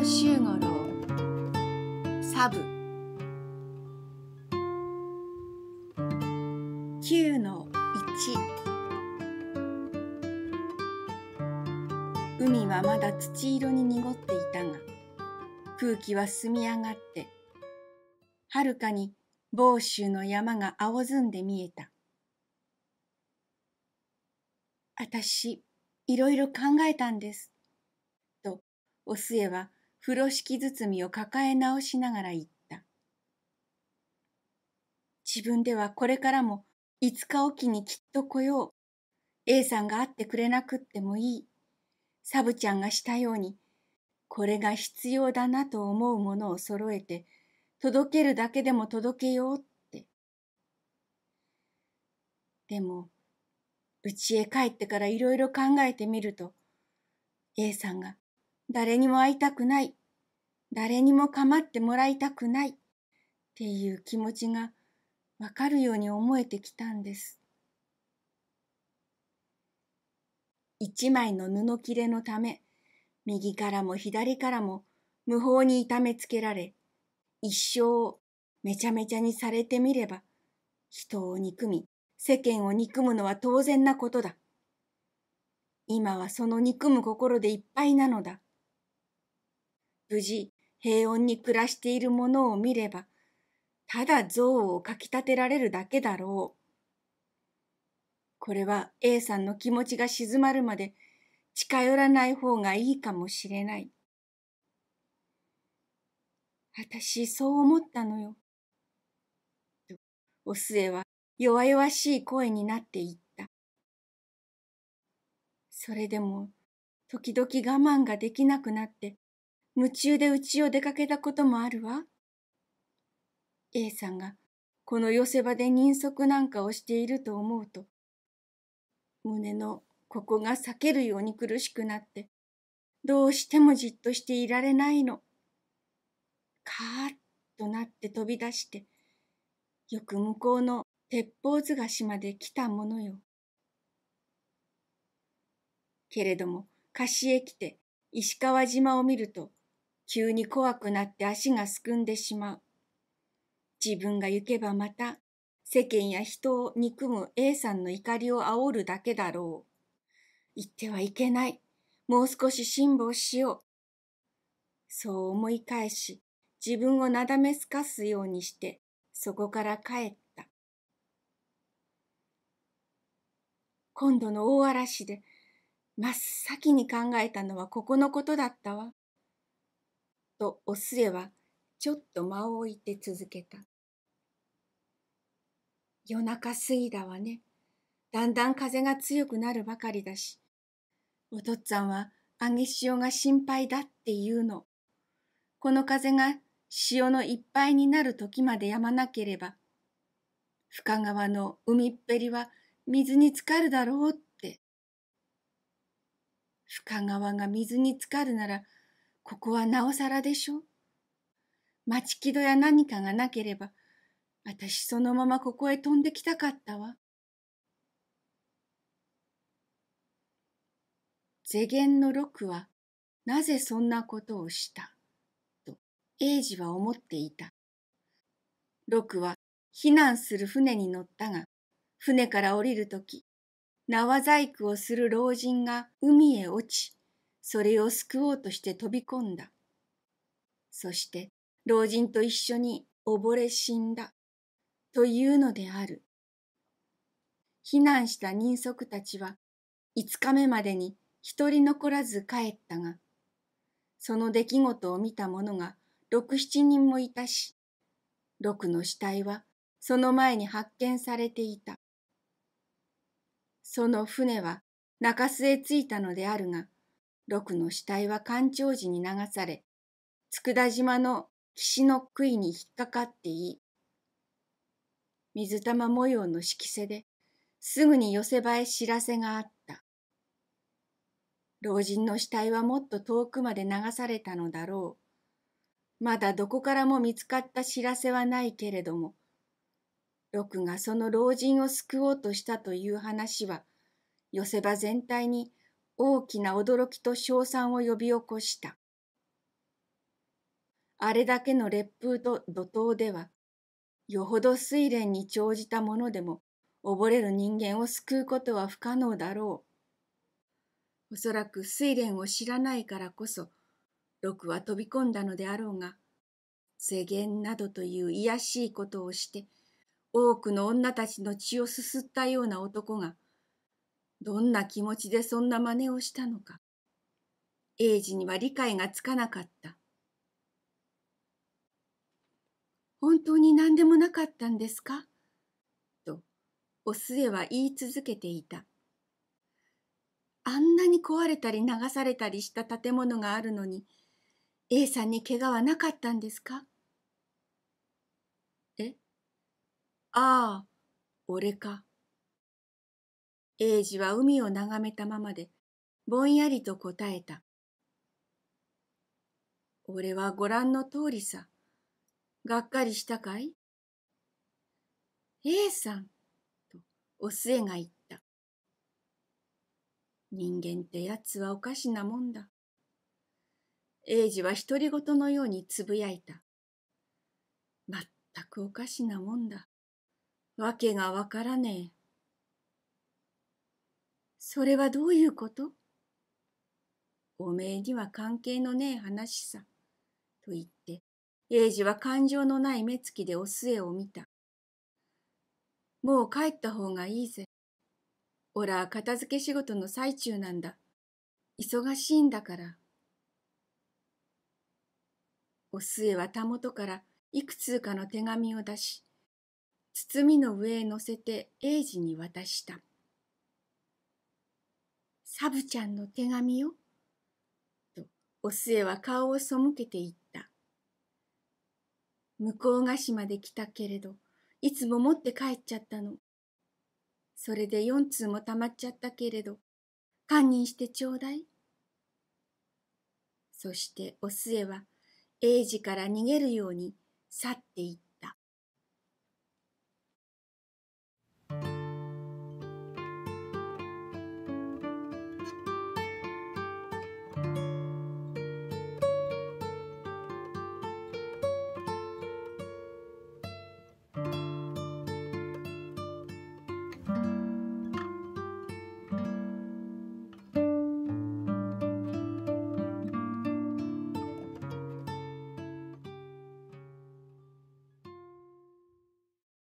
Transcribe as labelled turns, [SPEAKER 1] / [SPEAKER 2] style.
[SPEAKER 1] 尾周五郎サブ9の1海はまだ土色に濁っていたが空気は澄み上がってはるかに房州の山が青ずんで見えた私いろいろ考えたんですとお寿恵は風呂敷包みを抱え直しながら言った。自分ではこれからも5日おきにきっと来よう。A さんが会ってくれなくってもいい。サブちゃんがしたように、これが必要だなと思うものを揃えて、届けるだけでも届けようって。でも、家へ帰ってからいろいろ考えてみると、A さんが誰にも会いたくない誰にも構ってもらいたくないっていう気持ちがわかるように思えてきたんです。一枚の布切れのため、右からも左からも無法に痛めつけられ、一生めちゃめちゃにされてみれば、人を憎み、世間を憎むのは当然なことだ。今はその憎む心でいっぱいなのだ。無事、平穏に暮らしているものを見れば、ただ憎悪をかきたてられるだけだろう。これは A さんの気持ちが静まるまで近寄らない方がいいかもしれない。私、そう思ったのよ。と、お末は弱々しい声になっていった。それでも、時々我慢ができなくなって、夢中で家を出かけたこともあるわ。A さんがこの寄せ場で人足なんかをしていると思うと、胸のここが裂けるように苦しくなって、どうしてもじっとしていられないの。カーッとなって飛び出して、よく向こうの鉄砲津がしまで来たものよ。けれども、貸しへ来て石川島を見ると、急に怖くなって足がすくんでしまう。自分が行けばまた世間や人を憎む A さんの怒りを煽るだけだろう。言ってはいけない。もう少し辛抱しよう。そう思い返し、自分をなだめすかすようにして、そこから帰った。今度の大嵐で、真っ先に考えたのはここのことだったわ。とお寿恵はちょっと間を置いて続けた。夜中過ぎだわね。だんだん風が強くなるばかりだし、お父っつぁんは揚げ潮が心配だっていうの。この風が潮のいっぱいになる時までやまなければ、深川の海っぺりは水に浸かるだろうって。深川が水に浸かるならここはなおさらでしょう。待ち木戸や何かがなければ、私そのままここへ飛んできたかったわ。世間の六は、なぜそんなことをしたと英治は思っていた。六は避難する船に乗ったが、船から降りるとき、縄細工をする老人が海へ落ち、それを救おうとして飛び込んだ。そして老人と一緒に溺れ死んだというのである。避難した人足たちは五日目までに一人残らず帰ったが、その出来事を見た者が六七人もいたし、六の死体はその前に発見されていた。その船は中州へ着いたのであるが、六の死体は干潮時に流され、佃島の岸の杭に引っかかっていい。水玉模様の色瀬ですぐに寄せ場え知らせがあった。老人の死体はもっと遠くまで流されたのだろう。まだどこからも見つかった知らせはないけれども、六がその老人を救おうとしたという話は、寄せ場全体に大きな驚きと称賛を呼び起こした。あれだけの烈風と怒涛では、よほど睡蓮に長じたものでも、溺れる人間を救うことは不可能だろう。おそらく睡蓮を知らないからこそ、六は飛び込んだのであろうが、世間などという卑しいことをして、多くの女たちの血をすすったような男が、どんな気持ちでそんな真似をしたのか、英治には理解がつかなかった。本当に何でもなかったんですかと、お末は言い続けていた。あんなに壊れたり流されたりした建物があるのに、A さんに怪我はなかったんですかえああ、俺か。英治は海を眺めたままで、ぼんやりと答えた。俺はご覧の通りさ。がっかりしたかい ?A さん、とお末が言った。人間ってやつはおかしなもんだ。英治は独り言のようにつぶやいた。まったくおかしなもんだ。わけがわからねえ。それはどういうことおめえには関係のねえ話さ。と言って、英治は感情のない目つきでお末を見た。もう帰った方がいいぜ。おら、片付け仕事の最中なんだ。忙しいんだから。お末はたもとからいくつかの手紙を出し、包みの上へ乗せて英治に渡した。サブちゃんの手紙よ。と、お末は顔を背けて言った。向こうヶ島で来たけれど、いつも持って帰っちゃったの。それで四通もたまっちゃったけれど、堪忍してちょうだい。そしてお末は、英治から逃げるように去っていった。